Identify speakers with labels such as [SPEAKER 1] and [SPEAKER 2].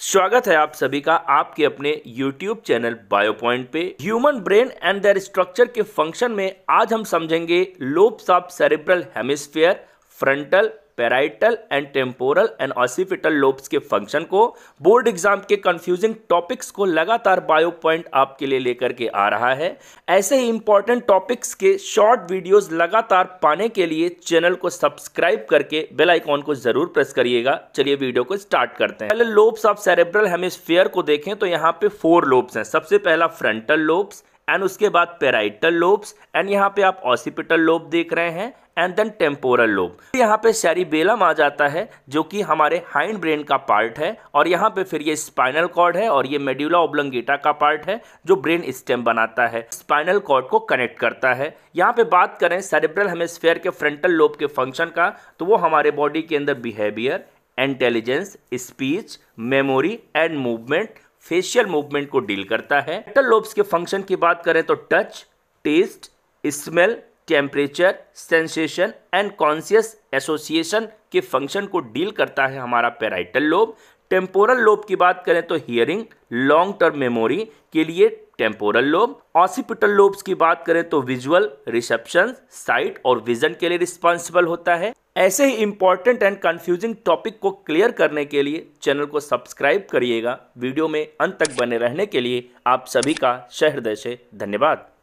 [SPEAKER 1] स्वागत है आप सभी का आपके अपने YouTube चैनल बायो पॉइंट पे human brain and their structure के फंक्शन में आज हम समझेंगे lobes of cerebral hemisphere frontal parietal and temporal and occipital lobes के फंक्शन को बोर्ड एग्जाम के कंफ्यूजिंग टॉपिक्स को लगातार बायो पॉइंट आपके लिए लेकर के आ रहा है ऐसे ही इंपॉर्टेंट टॉपिक्स के शॉर्ट वीडियोस लगातार पाने के लिए चैनल को सब्सक्राइब करके बेल आइकॉन को जरूर प्रेस करिएगा चलिए वीडियो को स्टार्ट करते हैं पहले लोब्स ऑफ सेरेब्रल हेमिस्फेयर को देखें तो यहाँ पे फोर लोब्स हैं सबसे पहला फ्रंटल लोब्स एंड उसके बाद पेराइटल लोब्स एंड यहाँ पे आप ऑसिपिटल लोब देख रहे हैं एंड देन टेम्पोरल लोब यहाँ पे सैरीबेलम आ जाता है जो कि हमारे हाइंड ब्रेन का पार्ट है और यहाँ पे फिर ये स्पाइनल कॉर्ड है और ये मेड्यूला ओब्लंगेटा का पार्ट है जो ब्रेन स्टेम बनाता है स्पाइनल कॉर्ड को कनेक्ट करता है यहाँ पे बात करें सेरेब्रल हेमेस्फेयर के फ्रंटल लोब के फंक्शन का तो वो हमारे बॉडी के अंदर behaviour intelligence speech memory and movement facial movement को डील करता है फ्रंटल लोब्स के फंक्शन की बात करें तो touch taste smell temperature sensation and conscious association के फंक्शन को डील करता है हमारा पेराइटल लोब टेम्पोरल लोब की बात करें तो हियरिंग लॉन्ग टर्म मेमोरी के लिए टेम्पोरल लोब ऑसिपिटल लोब्स की बात करें तो विजुअल रिसेप्शन साइट और विजन के लिए रिस्पॉन्सिबल होता है ऐसे ही इंपॉर्टेंट एंड कंफ्यूजिंग टॉपिक को क्लियर करने के लिए चैनल को सब्सक्राइब करिएगा वीडियो में अंत तक बने रहने के लिए आप सभी का शहृदय से धन्यवाद